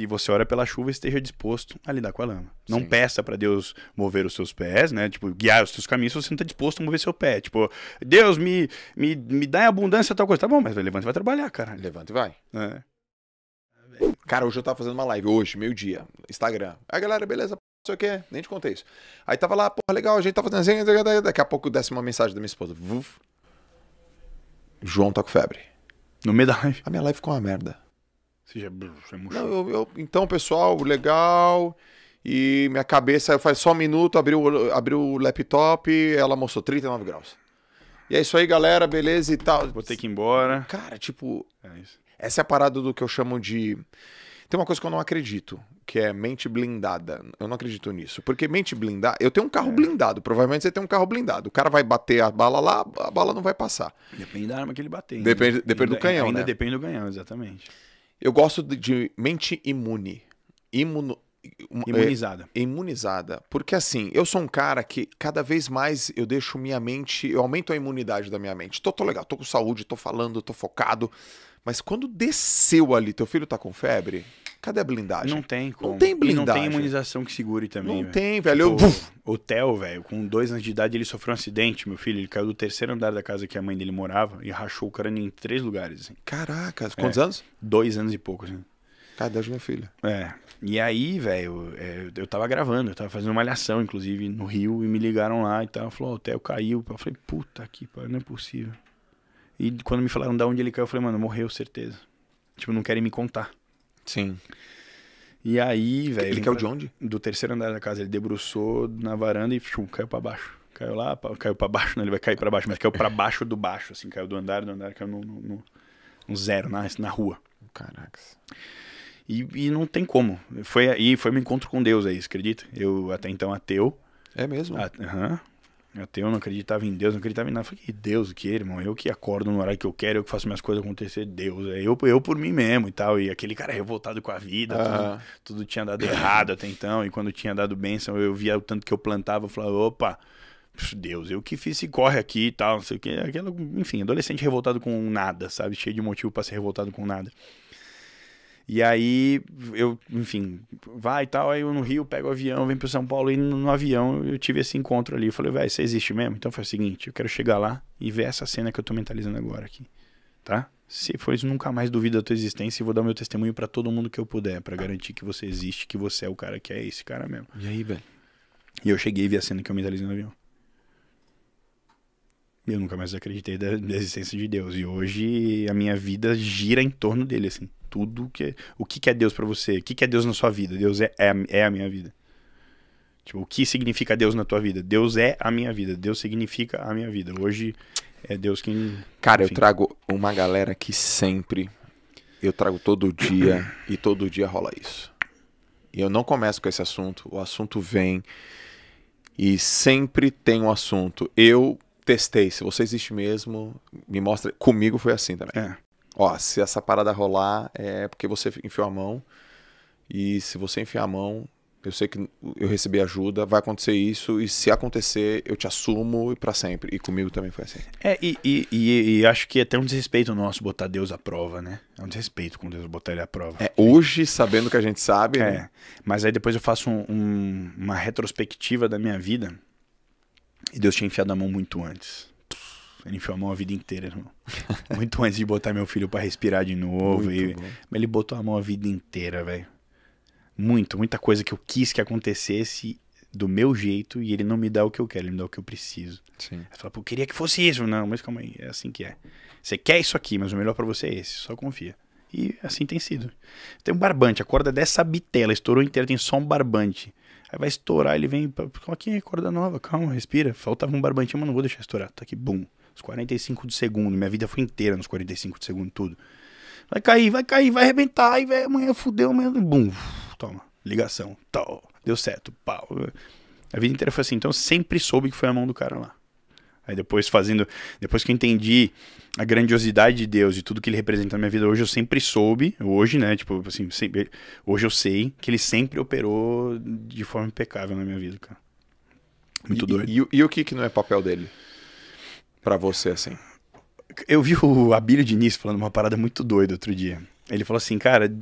se você ora pela chuva, esteja disposto a lidar com a lama. Não peça para Deus mover os seus pés, né? Tipo, guiar os seus caminhos se você não está disposto a mover seu pé. Tipo, Deus, me, me, me dá em abundância tal coisa. Tá bom, mas levanta e vai trabalhar, cara. Levanta e vai. É. Cara, hoje eu tava fazendo uma live, hoje, meio-dia, Instagram. Aí, galera, beleza, não sei o quê, nem te contei isso. Aí tava lá, porra, legal, a gente tá fazendo assim, tá, tá, tá, daqui a pouco desce uma mensagem da minha esposa. Vuf. João tá com febre. No meio da live. A minha live ficou uma merda. Você já Não, eu, eu, então, pessoal, legal. E minha cabeça faz só um minuto, abriu, abriu o laptop, ela mostrou 39 graus. E é isso aí, galera, beleza e tal. Vou ter que ir embora. Cara, tipo, é essa é a parada do que eu chamo de. Tem uma coisa que eu não acredito, que é mente blindada. Eu não acredito nisso. Porque mente blindada. Eu tenho um carro é. blindado. Provavelmente você tem um carro blindado. O cara vai bater a bala lá, a bala não vai passar. Depende da arma que ele bater. Depende, né? depende, do canhão. Ainda né? depende do canhão, exatamente. Eu gosto de mente imune. Imuno, é, imunizada. É, imunizada. Porque assim, eu sou um cara que cada vez mais eu deixo minha mente, eu aumento a imunidade da minha mente. Tô, tô legal, tô com saúde, tô falando, tô focado. Mas quando desceu ali, teu filho tá com febre, cadê a blindagem? Não tem como. Não tem blindagem. E não tem imunização que segure também. Não véio. tem, velho. Eu... O, tipo, o Theo, velho, com dois anos de idade, ele sofreu um acidente, meu filho. Ele caiu do terceiro andar da casa que a mãe dele morava e rachou o crânio em três lugares. Assim. Caraca, é. quantos é, anos? Dois anos e pouco, assim. Cadê minha filha? É. E aí, velho, eu, é, eu tava gravando, eu tava fazendo uma alhação, inclusive, no Rio, e me ligaram lá e tal. Falou, o hotel caiu. Eu falei, puta que pariu, não é possível. E quando me falaram de onde ele caiu, eu falei, mano, morreu, certeza. Tipo, não querem me contar. Sim. E aí, velho. Ele caiu de onde? Do terceiro andar da casa. Ele debruçou na varanda e chum, caiu pra baixo. Caiu lá, caiu pra baixo, não, ele vai cair pra baixo, mas caiu pra baixo do baixo, assim, caiu do andar do andar, caiu no, no, no, zero, na, na rua. Caraca. E, e não tem como. Foi aí, foi meu encontro com Deus, é isso, acredita? Eu até então ateu. É mesmo? Aham. Ateu, não acreditava em Deus, não acreditava em nada. Eu falei, Deus, o que, irmão? Eu que acordo no horário que eu quero, eu que faço minhas coisas acontecer, Deus. É eu, eu por mim mesmo e tal. E aquele cara revoltado com a vida, tudo, tudo, tinha dado errado até então. E quando tinha dado bênção, eu via o tanto que eu plantava, eu falava, opa, Deus, eu que fiz e corre aqui e tal, não sei o que. Aquela, enfim, adolescente revoltado com nada, sabe? Cheio de motivo para ser revoltado com nada. E aí, eu, enfim, vai e tal, aí eu no Rio pego o avião, venho para São Paulo e no, no, avião eu tive esse encontro ali. Eu falei, velho, você existe mesmo? Então faz o seguinte, eu quero chegar lá e ver essa cena que eu tô mentalizando agora aqui, tá? Se for isso, nunca mais duvido da tua existência e vou dar meu testemunho para todo mundo que eu puder, para garantir que você existe, que você é o cara que é esse cara mesmo. E aí, velho? E eu cheguei e vi a cena que eu mentalizei no avião. Eu nunca mais acreditei da, da existência de Deus. E hoje a minha vida gira em torno dele, assim tudo que é, o que, que é Deus para você, o que, que é Deus na sua vida. Deus é, é, é a minha vida. Tipo, o que significa Deus na tua vida? Deus é a minha vida. Deus significa a minha vida. Hoje é Deus quem. Cara, Enfim. eu trago uma galera que sempre. Eu trago todo dia e todo dia rola isso. E eu não começo com esse assunto, o assunto vem e sempre tem um assunto. Eu testei, se você existe mesmo, me mostra. Comigo foi assim também. É ó, se essa parada rolar é porque você enfiou a mão. E se você enfiar a mão, eu sei que eu recebi ajuda, vai acontecer isso, e se acontecer, eu te assumo e para sempre. E comigo também foi assim. É, e, e, e, e acho que é até um desrespeito nosso botar Deus à prova, né? É um desrespeito com Deus botar ele à prova. É, hoje, sabendo que a gente sabe, é, né? Mas aí depois eu faço um, um, uma retrospectiva da minha vida, e Deus tinha enfiado a mão muito antes ele enfiou a mão a vida inteira, irmão. Muito antes de botar meu filho para respirar de novo. E... ele botou a mão a vida inteira, velho. Muito, muita coisa que eu quis que acontecesse do meu jeito e ele não me dá o que eu quero, ele me dá o que eu preciso. Sim. Eu falo, pô, queria que fosse isso. Não, mas calma aí, é assim que é. Você quer isso aqui, mas o melhor para você é esse, só confia. E assim tem sido. Tem um barbante, a corda dessa bitela estourou inteira, tem só um barbante. Aí vai estourar, ele vem, calma aqui, corda nova, calma, respira. Faltava um barbantinho, mas não vou deixar estourar. Tá aqui, bum. Os 45 de segundo. Minha vida foi inteira nos 45 de segundo, tudo. Vai cair, vai cair, vai arrebentar. Aí, velho, amanhã fudeu, amanhã. Bum, toma. Ligação. Tal. Deu certo. Pau. A vida inteira foi assim. Então eu sempre soube que foi a mão do cara lá. Aí depois fazendo, depois que eu entendi a grandiosidade de Deus e tudo que ele representa na minha vida, hoje eu sempre soube, hoje, né, tipo assim, sempre, hoje eu sei que ele sempre operou de forma impecável na minha vida, cara. Muito e, doido. E, e, e o que que não é papel dele? para você assim? Eu vi o Abílio Diniz falando uma parada muito doida outro dia. Ele falou assim, cara,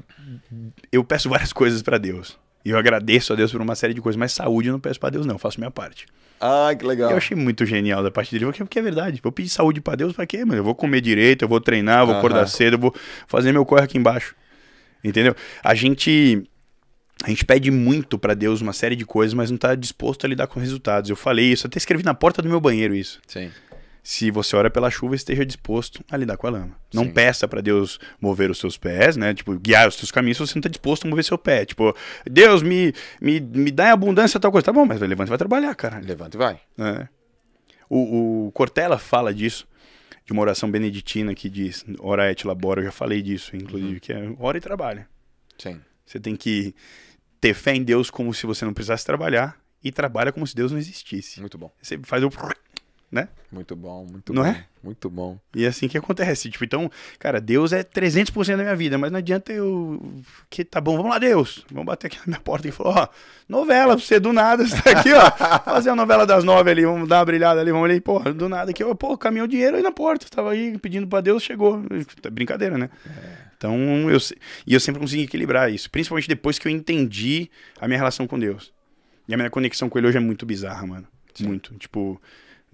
eu peço várias coisas para Deus. E eu agradeço a Deus por uma série de coisas, mas saúde eu não peço para Deus, não, eu faço minha parte. Ah, que legal. Eu achei muito genial da parte dele, porque é verdade. Vou pedir saúde para Deus para quê, mano? Eu vou comer direito, eu vou treinar, eu vou uh -huh. acordar cedo, eu vou fazer meu corre aqui embaixo. Entendeu? A gente a gente pede muito para Deus uma série de coisas, mas não tá disposto a lidar com resultados. Eu falei isso, até escrevi na porta do meu banheiro isso. Sim se você ora pela chuva, esteja disposto a lidar com a lama. Não Sim. peça para Deus mover os seus pés, né? Tipo, guiar os seus caminhos se você não está disposto a mover seu pé. Tipo, Deus me, me, me dá em abundância tal coisa. Tá bom, mas levanta e vai trabalhar, cara. Levanta e vai. É. O, o Cortella fala disso, de uma oração beneditina que diz, ora et labora, eu já falei disso, inclusive, uhum. que é ora e trabalha. Sim. Você tem que ter fé em Deus como se você não precisasse trabalhar e trabalha como se Deus não existisse. Muito bom. Você faz o né? Muito bom, muito não bom. Não é? Muito bom. E é assim que acontece. Tipo, então, cara, Deus é 300% da minha vida, mas não adianta eu. Que tá bom, vamos lá, Deus. Vamos bater aqui na minha porta e falar: ó, novela pra você do nada, você tá aqui, ó. Fazer a novela das nove ali, vamos dar uma brilhada ali, vamos ali. Pô, do nada aqui, ó, pô, caminhou dinheiro aí na porta. Tava aí pedindo pra Deus, chegou. É brincadeira, né? É. Então, eu. E eu sempre consegui equilibrar isso, principalmente depois que eu entendi a minha relação com Deus. E a minha conexão com ele hoje é muito bizarra, mano. Sim. Muito. Tipo,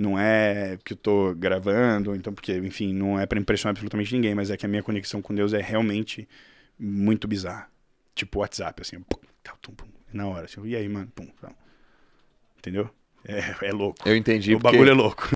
não é porque eu tô gravando, então porque, enfim, não é para impressionar absolutamente ninguém, mas é que a minha conexão com Deus é realmente muito bizarra. Tipo WhatsApp, assim, pum, tum, pum, na hora. Assim, e aí, mano? Pum, pum. Entendeu? É, é louco. Eu entendi. O porque... bagulho é louco.